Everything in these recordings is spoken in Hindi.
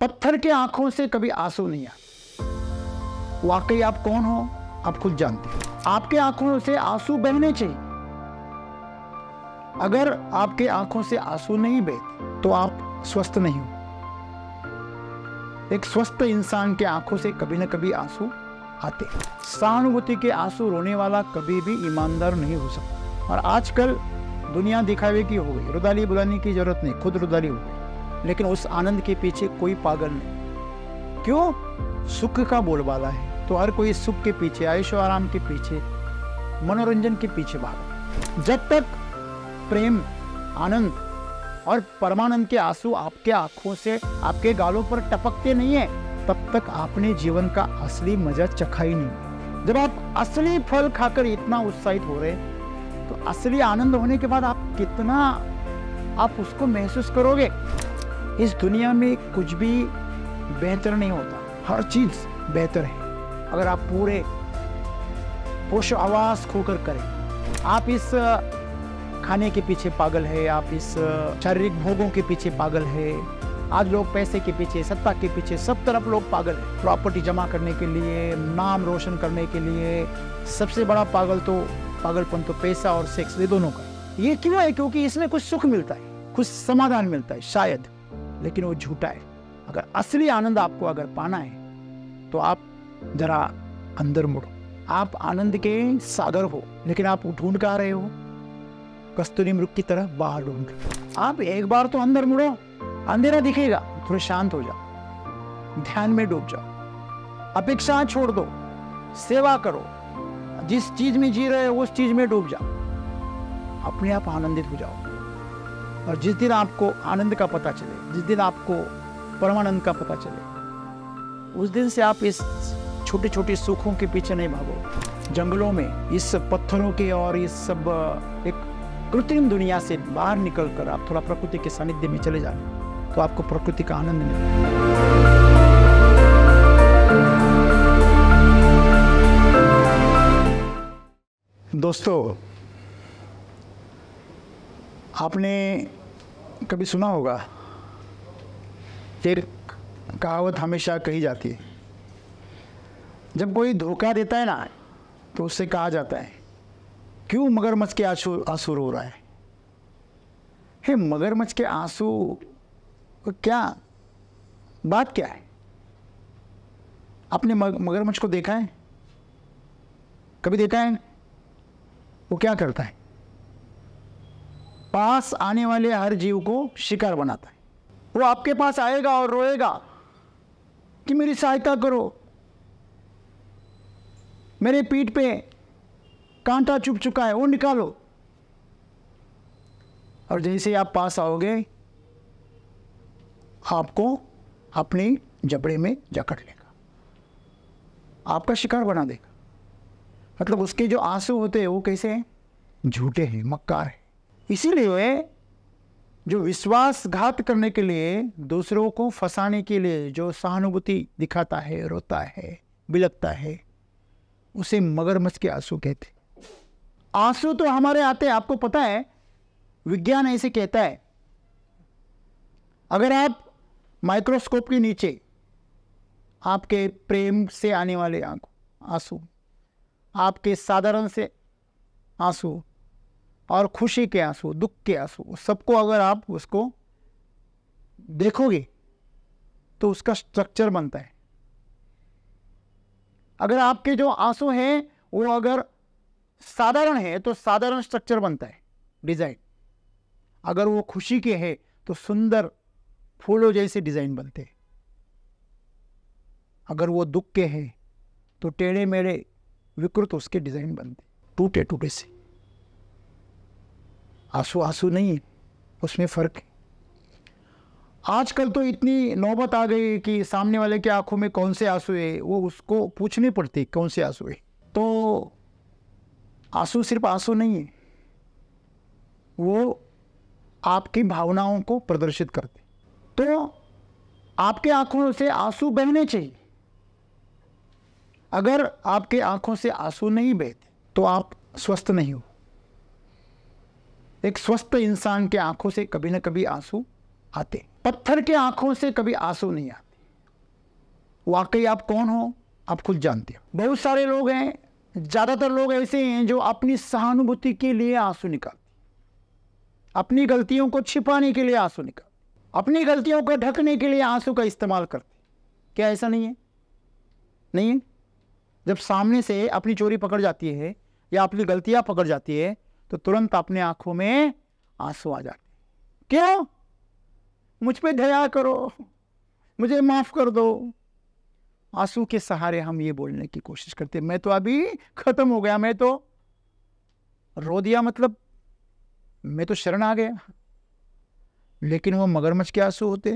पत्थर के आंखों से कभी आंसू नहीं आते वाकई आप कौन हो आप खुद जानते हो आपके आंखों से आंसू बहने चाहिए अगर आपके आंखों से आंसू नहीं बहते तो आप स्वस्थ नहीं हो एक स्वस्थ इंसान के आंखों से कभी ना कभी आंसू आते सहानुभूति के आंसू रोने वाला कभी भी ईमानदार नहीं हो सकता और आजकल दुनिया दिखावे की हो गई रुदाली बुलाने की जरूरत नहीं खुद रुदाली हो गई लेकिन उस आनंद के पीछे कोई पागल नहीं क्यों सुख का बोलबाला है तो हर कोई सुख के पीछे आयुष आराम के पीछे मनोरंजन के पीछे भाग जब तक प्रेम आनंद और परमानंद के आंसू आपके आंखों से आपके गालों पर टपकते नहीं है तब तक आपने जीवन का असली मजा चखा ही नहीं जब आप असली फल खाकर इतना उत्साहित हो रहे तो असली आनंद होने के बाद आप कितना आप उसको महसूस करोगे इस दुनिया में कुछ भी बेहतर नहीं होता हर चीज़ बेहतर है अगर आप पूरे पोष आवाज़ खोकर करें आप इस खाने के पीछे पागल है आप इस शारीरिक भोगों के पीछे पागल है आज लोग पैसे के पीछे सत्ता के पीछे सब तरफ लोग पागल है प्रॉपर्टी जमा करने के लिए नाम रोशन करने के लिए सबसे बड़ा पागल तो पागलपन तो पैसा और सेक्स ये दोनों का ये क्यों है क्योंकि इसमें कुछ सुख मिलता है कुछ समाधान मिलता है शायद लेकिन वो झूठा है अगर असली आनंद आपको अगर पाना है तो आप जरा अंदर मुड़ो आप आनंद के सागर हो लेकिन आप ढूंढ कर रहे हो कस्तूरी मृग की तरह बाहर ढूंढ आप एक बार तो अंदर मुड़ो अंधेरा दिखेगा थोड़ा शांत हो जाओ ध्यान में डूब जाओ अपेक्षा छोड़ दो सेवा करो जिस चीज में जी रहे हो उस चीज में डूब जाओ अपने आप आनंदित हो जाओ और जिस दिन आपको आनंद का पता चले जिस दिन आपको परमानंद का पता चले उस दिन से आप इस छोटे छोटे सुखों के पीछे नहीं भागो जंगलों में इस पत्थरों के और इस सब एक कृत्रिम दुनिया से बाहर निकलकर आप थोड़ा प्रकृति के सानिध्य में चले जाए तो आपको प्रकृति का आनंद मिले दोस्तों आपने कभी सुना होगा फिर कहावत हमेशा कही जाती है जब कोई धोखा देता है ना तो उससे कहा जाता है क्यों मगरमच्छ के आंसू आंसू रो रहा है हे मगरमच्छ के आंसू क्या बात क्या है आपने मगरमच्छ को देखा है कभी देखा है वो क्या करता है पास आने वाले हर जीव को शिकार बनाता है वो आपके पास आएगा और रोएगा कि मेरी सहायता करो मेरे पीठ पे कांटा चुप चुका है वो निकालो और जैसे आप पास आओगे आपको अपने जबड़े में जकड़ लेगा आपका शिकार बना देगा मतलब उसके जो आंसू होते हैं वो कैसे हैं झूठे हैं मक्कार हैं इसीलिए जो विश्वासघात करने के लिए दूसरों को फंसाने के लिए जो सहानुभूति दिखाता है रोता है बिलकता है उसे मगरमच्छ के आंसू कहते आंसू तो हमारे आते हैं आपको पता है विज्ञान ऐसे कहता है अगर आप माइक्रोस्कोप के नीचे आपके प्रेम से आने वाले आंखों आंसू आपके साधारण से आंसू और खुशी के आंसू दुख के आंसू सबको अगर आप उसको देखोगे तो उसका स्ट्रक्चर बनता है अगर आपके जो आंसू हैं वो अगर साधारण है तो साधारण स्ट्रक्चर बनता है डिज़ाइन अगर वो खुशी के है तो सुंदर फूलों जैसे डिज़ाइन बनते हैं अगर वो दुख के हैं तो टेढ़े मेढ़े विकृत उसके डिज़ाइन बनते टूटे टूटे से आंसू आंसू नहीं है उसमें फ़र्क है आजकल तो इतनी नौबत आ गई कि सामने वाले की आंखों में कौन से आंसू है वो उसको पूछने पड़ते कौन से आंसू है तो आंसू सिर्फ आंसू नहीं है वो आपकी भावनाओं को प्रदर्शित करते तो आपके आंखों से आंसू बहने चाहिए अगर आपके आंखों से आंसू नहीं बहते तो आप स्वस्थ नहीं हो एक स्वस्थ इंसान के आंखों से कभी ना कभी आंसू आते पत्थर के आंखों से कभी आंसू नहीं आते वाकई आप कौन हो आप खुद जानते हो बहुत सारे लोग हैं ज़्यादातर लोग ऐसे हैं जो अपनी सहानुभूति के लिए आंसू निकालते अपनी गलतियों को छिपाने के लिए आंसू निकालते अपनी गलतियों को ढकने के लिए आंसू का इस्तेमाल करते क्या ऐसा नहीं है नहीं है जब सामने से अपनी चोरी पकड़ जाती है या अपनी गलतियां पकड़ जाती है तो तुरंत अपने आंखों में आंसू आ जाते क्यों मुझ पे दया करो मुझे माफ कर दो आंसू के सहारे हम ये बोलने की कोशिश करते मैं तो अभी खत्म हो गया मैं तो रो दिया मतलब मैं तो शरण आ गया लेकिन वो मगरमच्छ के आंसू होते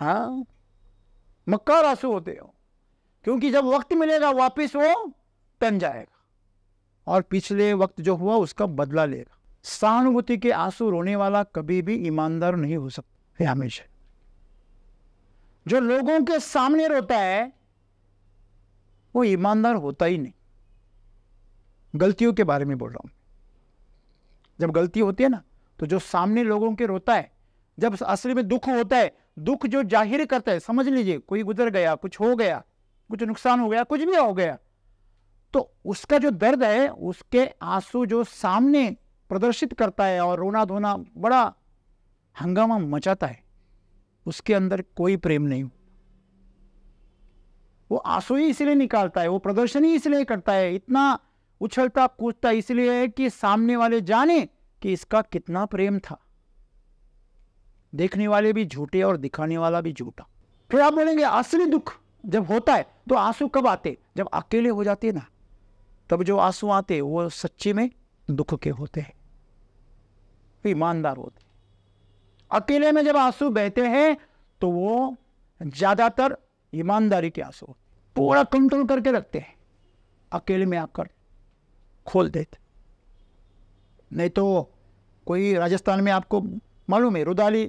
हाँ मक्का आंसू होते हो क्योंकि जब वक्त मिलेगा वापस वो तन जाएगा और पिछले वक्त जो हुआ उसका बदला लेगा सहानुभूति के आंसू रोने वाला कभी भी ईमानदार नहीं हो सकता हमेशा जो लोगों के सामने रोता है वो ईमानदार होता ही नहीं गलतियों के बारे में बोल रहा हूं जब गलती होती है ना तो जो सामने लोगों के रोता है जब असली में दुख होता है दुख जो जाहिर करता है समझ लीजिए कोई गुजर गया कुछ हो गया कुछ नुकसान हो गया कुछ भी हो गया तो उसका जो दर्द है उसके आंसू जो सामने प्रदर्शित करता है और रोना धोना बड़ा हंगामा मचाता है उसके अंदर कोई प्रेम नहीं वो आंसू ही इसलिए निकालता है वो प्रदर्शन ही इसलिए करता है इतना उछलता कूदता इसलिए है कि सामने वाले जाने कि इसका कितना प्रेम था देखने वाले भी झूठे और दिखाने वाला भी झूठा फिर आप बोलेंगे असली दुख जब होता है तो आंसू कब आते जब अकेले हो जाते ना तब जो आंसू आते वो सच्चे में दुख के होते हैं ईमानदार होते अकेले में जब आंसू बहते हैं तो वो ज़्यादातर ईमानदारी के आंसू पूरा कंट्रोल करके रखते हैं अकेले में आकर खोल देते नहीं तो कोई राजस्थान में आपको मालूम है रुदाली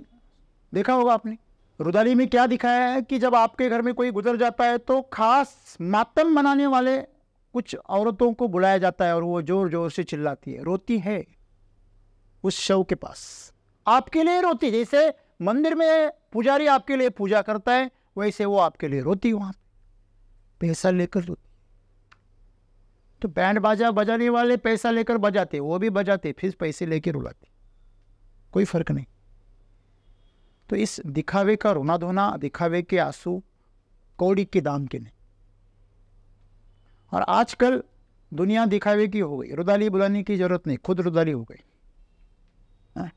देखा होगा आपने रुदाली में क्या दिखाया है कि जब आपके घर में कोई गुजर जाता है तो खास मातम मनाने वाले कुछ औरतों को बुलाया जाता है और वो जोर जोर से चिल्लाती है रोती है उस शव के पास आपके लिए रोती जैसे मंदिर में पुजारी आपके लिए पूजा करता है वैसे वो आपके लिए रोती वहां पैसा लेकर रोती तो बैंड बाजा बजाने वाले पैसा लेकर बजाते वो भी बजाते फिर पैसे लेकर रुलाते कोई फर्क नहीं तो इस दिखावे का रोना धोना दिखावे के आंसू कौड़ी के दाम के नहीं और आजकल दुनिया दिखावे की हो गई रुदाली बुलाने की ज़रूरत नहीं खुद रुदाली हो गई हाँ?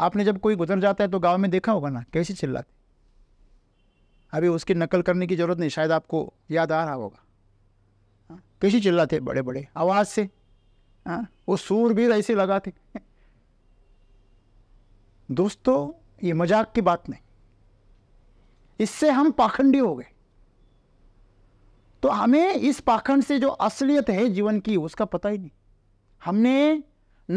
आपने जब कोई गुजर जाता है तो गांव में देखा होगा ना कैसे चिल्लाते अभी उसकी नकल करने की ज़रूरत नहीं शायद आपको याद आ रहा होगा हाँ? कैसे चिल्लाते बड़े बड़े आवाज़ से आ? हाँ? वो भी ऐसे लगाते दोस्तों ये मजाक की बात नहीं इससे हम पाखंडी हो गए तो हमें इस पाखंड से जो असलियत है जीवन की उसका पता ही नहीं हमने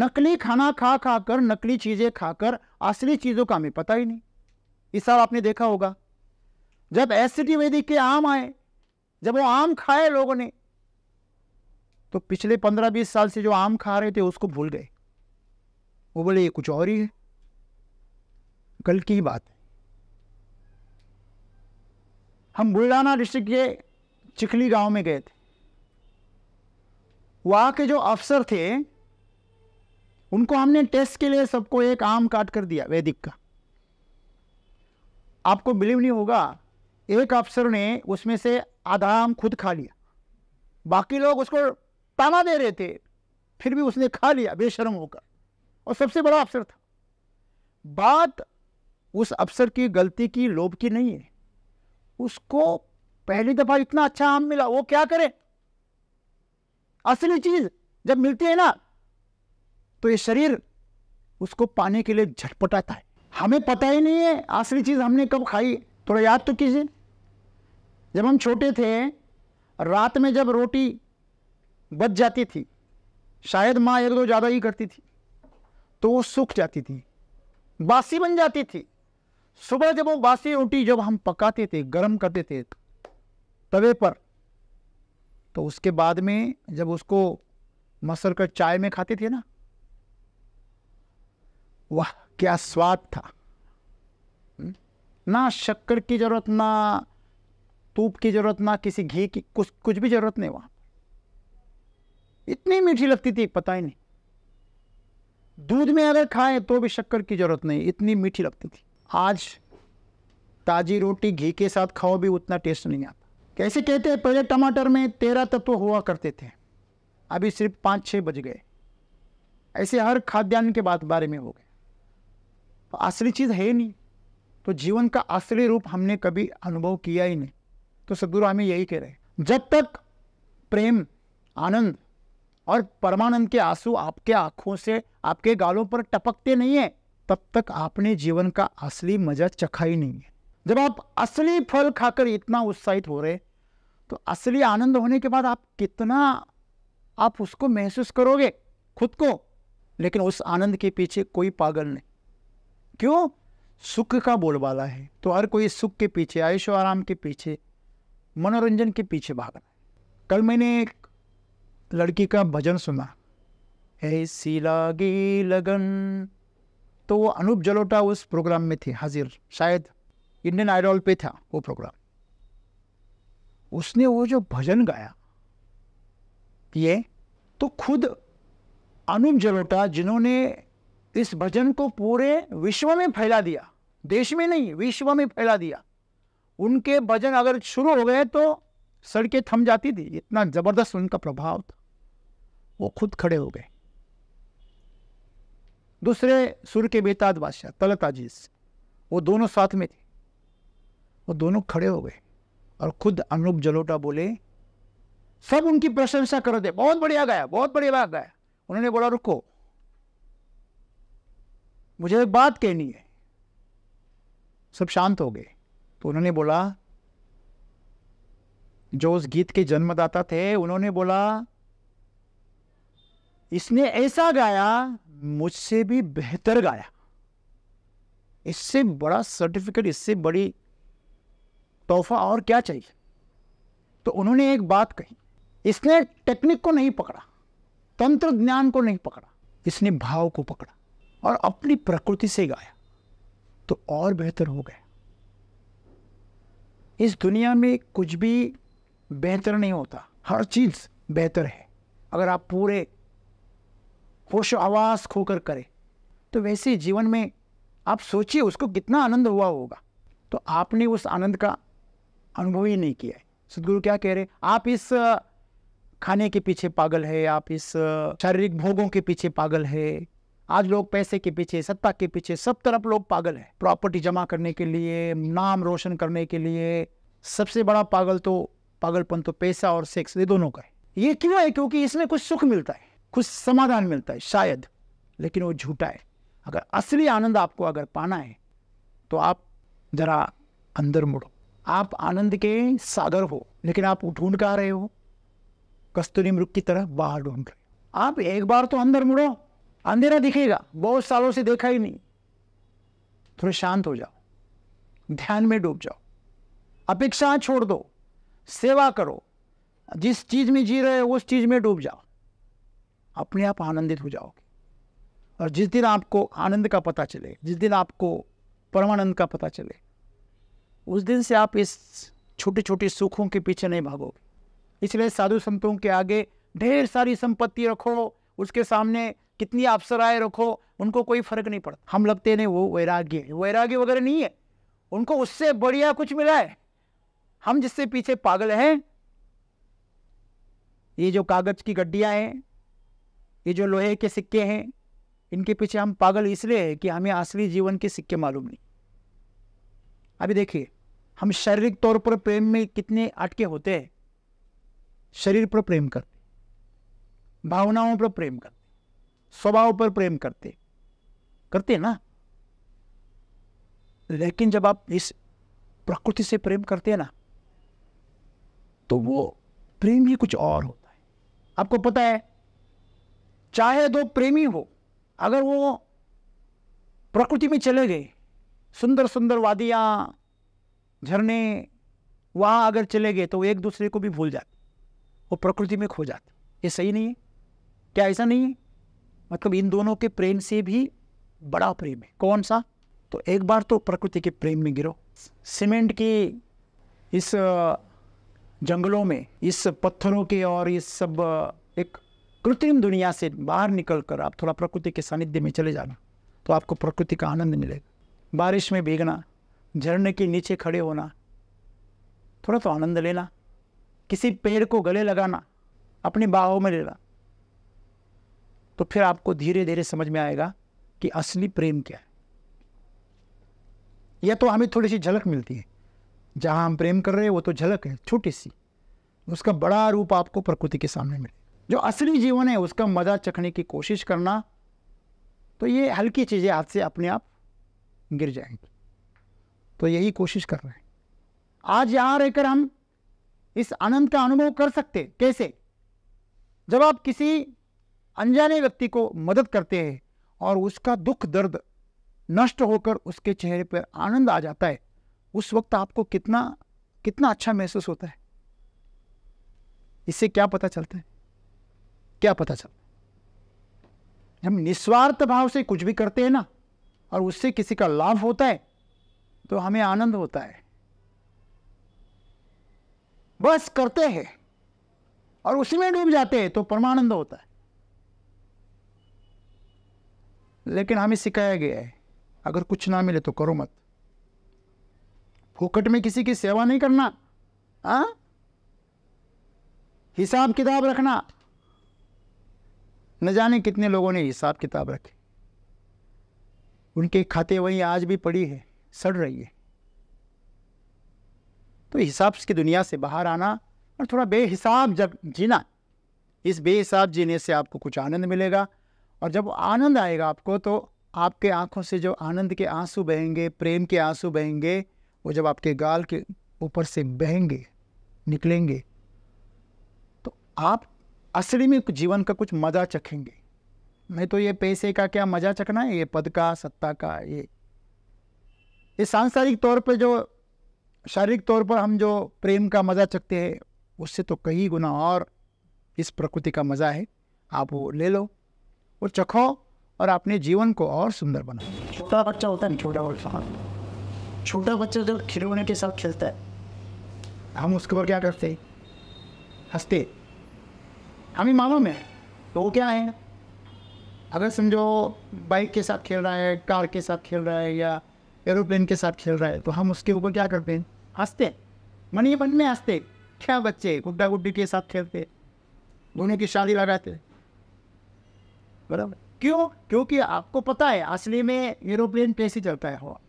नकली खाना खा खा कर नकली चीज़ें खाकर असली चीज़ों का हमें पता ही नहीं इस साल आपने देखा होगा जब एसिडी वैदिक के आम आए जब वो आम खाए लोगों ने तो पिछले पंद्रह बीस साल से जो आम खा रहे थे उसको भूल गए वो बोले ये कुछ और ही है कल की बात है हम बुल्डाना डिस्ट्रिक्ट के चिखली गांव में गए थे वहाँ के जो अफसर थे उनको हमने टेस्ट के लिए सबको एक आम काट कर दिया वैदिक का आपको बिलीव नहीं होगा एक अफसर ने उसमें से आधा आम खुद खा लिया बाकी लोग उसको ताना दे रहे थे फिर भी उसने खा लिया बेशरम होकर और सबसे बड़ा अफसर था बात उस अफसर की गलती की लोभ की नहीं है उसको पहली दफा इतना अच्छा आम मिला वो क्या करे असली चीज जब मिलती है ना तो ये शरीर उसको पाने के लिए झटपटाता है हमें पता ही नहीं है असली चीज हमने कब खाई थोड़ा याद तो कीजिए जब हम छोटे थे रात में जब रोटी बच जाती थी शायद माँ एक दो ज़्यादा ही करती थी तो वो सूख जाती थी बासी बन जाती थी सुबह जब वो बासी रोटी जब हम पकाते थे गर्म करते थे तवे पर तो उसके बाद में जब उसको मसल कर चाय में खाते थे ना वाह क्या स्वाद था हम्म? ना शक्कर की ज़रूरत ना तूप की ज़रूरत ना किसी घी की कुछ कुछ भी ज़रूरत नहीं वहां इतनी मीठी लगती थी पता ही नहीं दूध में अगर खाएं तो भी शक्कर की ज़रूरत नहीं इतनी मीठी लगती थी आज ताज़ी रोटी घी के साथ खाओ भी उतना टेस्ट नहीं आता कैसे कहते हैं पहले टमाटर में तेरह तत्व हुआ करते थे अभी सिर्फ पाँच छः बज गए ऐसे हर खाद्यान्न के बात बारे में हो गए तो असली चीज़ है नहीं तो जीवन का असली रूप हमने कभी अनुभव किया ही नहीं तो सदगुरु हमें यही कह रहे हैं जब तक प्रेम आनंद और परमानंद के आंसू आपके आंखों से आपके गालों पर टपकते नहीं है तब तक आपने जीवन का असली मजा चखा ही नहीं है जब आप असली फल खाकर इतना उत्साहित हो रहे तो असली आनंद होने के बाद आप कितना आप उसको महसूस करोगे खुद को लेकिन उस आनंद के पीछे कोई पागल नहीं क्यों सुख का बोलबाला है तो हर कोई सुख के पीछे आयुष आराम के पीछे मनोरंजन के पीछे भागना कल मैंने एक लड़की का भजन सुना ऐसी लागी लगन तो वो अनूप जलोटा उस प्रोग्राम में थी हाजिर शायद इंडियन आइडल पे था वो प्रोग्राम उसने वो जो भजन गाया ये तो खुद अनुप जलोटा जिन्होंने इस भजन को पूरे विश्व में फैला दिया देश में नहीं विश्व में फैला दिया उनके भजन अगर शुरू हो गए तो सड़कें थम जाती थी इतना ज़बरदस्त उनका प्रभाव था वो खुद खड़े हो गए दूसरे सुर के बेताद बादशाह तलत आजीज वो दोनों साथ में थे वो दोनों खड़े हो गए और खुद अनूप जलोटा बोले सब उनकी प्रशंसा कर दे बहुत बढ़िया गाया बहुत बढ़िया बात गाया उन्होंने बोला रुको मुझे एक बात कहनी है सब शांत हो गए तो उन्होंने बोला जो उस गीत के जन्मदाता थे उन्होंने बोला इसने ऐसा गाया मुझसे भी बेहतर गाया इससे बड़ा सर्टिफिकेट इससे बड़ी तोहफा और क्या चाहिए तो उन्होंने एक बात कही इसने टेक्निक को नहीं पकड़ा तंत्र ज्ञान को नहीं पकड़ा इसने भाव को पकड़ा और अपनी प्रकृति से गाया तो और बेहतर हो गया इस दुनिया में कुछ भी बेहतर नहीं होता हर चीज़ बेहतर है अगर आप पूरे होश आवास खोकर करें तो वैसे जीवन में आप सोचिए उसको कितना आनंद हुआ होगा तो आपने उस आनंद का अनुभव ही नहीं किया है सदगुरु क्या कह रहे आप इस खाने के पीछे पागल है आप इस शारीरिक भोगों के पीछे पागल है आज लोग पैसे के पीछे सत्ता के पीछे सब तरफ लोग पागल है प्रॉपर्टी जमा करने के लिए नाम रोशन करने के लिए सबसे बड़ा पागल तो पागलपन तो पैसा और सेक्स ये दोनों का है ये क्यों है क्योंकि इसमें कुछ सुख मिलता है कुछ समाधान मिलता है शायद लेकिन वो झूठा है अगर असली आनंद आपको अगर पाना है तो आप जरा अंदर मुड़ो आप आनंद के सागर हो लेकिन आप ढूंढ कर रहे हो कस्तूरी मृग की तरह बाहर ढूंढ रहे हो आप एक बार तो अंदर मुड़ो अंधेरा दिखेगा बहुत सालों से देखा ही नहीं थोड़े शांत हो जाओ ध्यान में डूब जाओ अपेक्षा छोड़ दो सेवा करो जिस चीज़ में जी रहे हो उस चीज़ में डूब जाओ अपने आप आनंदित हो जाओगे और जिस दिन आपको आनंद का पता चले जिस दिन आपको परमानंद का पता चले उस दिन से आप इस छोटे छोटे सुखों के पीछे नहीं भागोगे इसलिए साधु संतों के आगे ढेर सारी संपत्ति रखो उसके सामने कितनी अप्सराएं रखो उनको कोई फर्क नहीं पड़ता हम लगते नहीं वो वैराग्य है वैराग्य वगैरह नहीं है उनको उससे बढ़िया कुछ मिला है हम जिससे पीछे पागल हैं ये जो कागज की गड्डियाँ हैं ये जो लोहे के सिक्के हैं इनके पीछे हम पागल इसलिए हैं कि हमें असली जीवन के सिक्के मालूम नहीं अभी देखिए हम शारीरिक तौर पर प्रेम में कितने अटके होते हैं शरीर पर प्रेम करते भावनाओं पर प्रेम करते स्वभाव पर प्रेम करते करते ना लेकिन जब आप इस प्रकृति से प्रेम करते हैं ना तो वो प्रेम ही कुछ और होता है आपको पता है चाहे दो प्रेमी हो अगर वो प्रकृति में चले गए सुंदर सुंदर वादियाँ झरने वहाँ अगर चले गए तो एक दूसरे को भी भूल जाते वो प्रकृति में खो जाते ये सही नहीं है क्या ऐसा नहीं है मतलब इन दोनों के प्रेम से भी बड़ा प्रेम है कौन सा तो एक बार तो प्रकृति के प्रेम में गिरो सीमेंट के इस जंगलों में इस पत्थरों के और इस सब एक कृत्रिम दुनिया से बाहर निकल कर आप थोड़ा प्रकृति के सानिध्य में चले जाना तो आपको प्रकृति का आनंद मिलेगा बारिश में भीगना झरने के नीचे खड़े होना थोड़ा तो आनंद लेना किसी पेड़ को गले लगाना अपनी बाहों में लेना तो फिर आपको धीरे धीरे समझ में आएगा कि असली प्रेम क्या है या तो हमें थोड़ी सी झलक मिलती है जहाँ हम प्रेम कर रहे हैं वो तो झलक है छोटी सी उसका बड़ा रूप आपको प्रकृति के सामने मिले जो असली जीवन है उसका मज़ा चखने की कोशिश करना तो ये हल्की चीज़ें हाथ से अपने आप गिर जाएंगी तो यही कोशिश कर रहे हैं आज यहां रहकर हम इस आनंद का अनुभव कर सकते कैसे जब आप किसी अनजाने व्यक्ति को मदद करते हैं और उसका दुख दर्द नष्ट होकर उसके चेहरे पर आनंद आ जाता है उस वक्त आपको कितना कितना अच्छा महसूस होता है इससे क्या पता चलता है क्या पता चलता है हम निस्वार्थ भाव से कुछ भी करते हैं ना और उससे किसी का लाभ होता है तो हमें आनंद होता है बस करते हैं और उसी में डूब जाते हैं तो परमानंद होता है लेकिन हमें सिखाया गया है अगर कुछ ना मिले तो करो मत फोकट में किसी की सेवा नहीं करना आ? हाँ? हिसाब किताब रखना न जाने कितने लोगों ने हिसाब किताब रखे उनके खाते वहीं आज भी पड़ी है सड़ रही है तो हिसाब की दुनिया से बाहर आना और थोड़ा बेहिसाब जब जीना इस बेहिसाब जीने से आपको कुछ आनंद मिलेगा और जब आनंद आएगा आपको तो आपके आंखों से जो आनंद के आंसू बहेंगे प्रेम के आंसू बहेंगे वो जब आपके गाल के ऊपर से बहेंगे निकलेंगे तो आप असली में जीवन का कुछ मज़ा चखेंगे नहीं तो ये पैसे का क्या मज़ा चखना है ये पद का सत्ता का ये ये सांसारिक तौर पर जो शारीरिक तौर पर हम जो प्रेम का मज़ा चखते हैं उससे तो कई गुना और इस प्रकृति का मज़ा है आप वो ले लो और चखो और अपने जीवन को और सुंदर बनाओ छोटा बच्चा होता है छोटा बच्चा हाँ। छोटा बच्चा जब खिलौने के साथ खेलता है हम उसके ऊपर क्या करते हैं हंसते हम ही मालूम है तो वो क्या है अगर समझो बाइक के साथ खेल रहा है कार के साथ खेल रहा है या एरोप्लेन के साथ खेल रहा है तो हम उसके ऊपर क्या करते हैं हंसते मनी मन में हंसते क्या बच्चे गुड्डा गुड्डी के साथ खेलते दोनों की शादी लगाते बराबर क्यों क्योंकि आपको पता है असली में एरोप्लेन कैसे चलता है हवा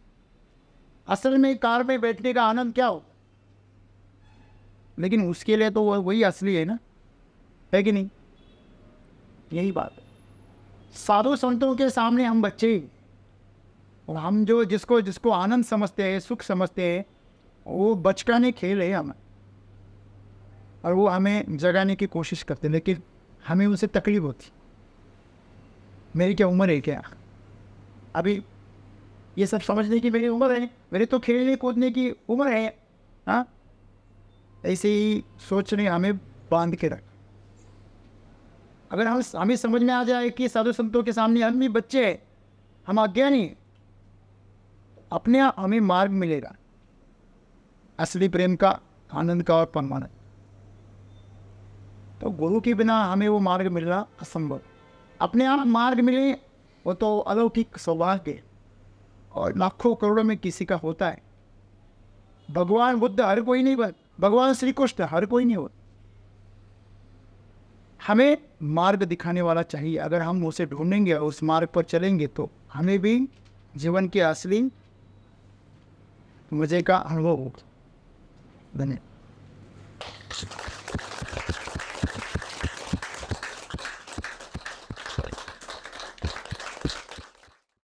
असल में कार में बैठने का आनंद क्या हो लेकिन उसके लिए तो वही असली है ना है कि नहीं यही बात साधु संतों के सामने हम बच्चे और हम जो जिसको जिसको आनंद समझते हैं सुख समझते हैं वो बचकाने खेल है हम और वो हमें जगाने की कोशिश करते लेकिन हमें उनसे तकलीफ होती मेरी क्या उम्र है क्या अभी ये सब समझने की मेरी उम्र है मेरे तो खेलने कूदने की उम्र है हाँ ऐसे ही सोचने हमें बांध के रख अगर हम हमें समझ में आ जाए कि साधु संतों के सामने हम भी बच्चे हैं हम अज्ञानी अपने आप हमें मार्ग मिलेगा असली प्रेम का आनंद का और परमानंद तो गुरु के बिना हमें वो मार्ग मिलना असंभव अपने आप मार्ग मिले वो तो अलौकिक सौभाग्य और लाखों करोड़ों में किसी का होता है भगवान बुद्ध हर कोई नहीं बन भगवान श्री कृष्ण हर कोई नहीं होता हमें मार्ग दिखाने वाला चाहिए अगर हम उसे ढूंढेंगे और उस मार्ग पर चलेंगे तो हमें भी जीवन के असली En was Dan graag het hoogd?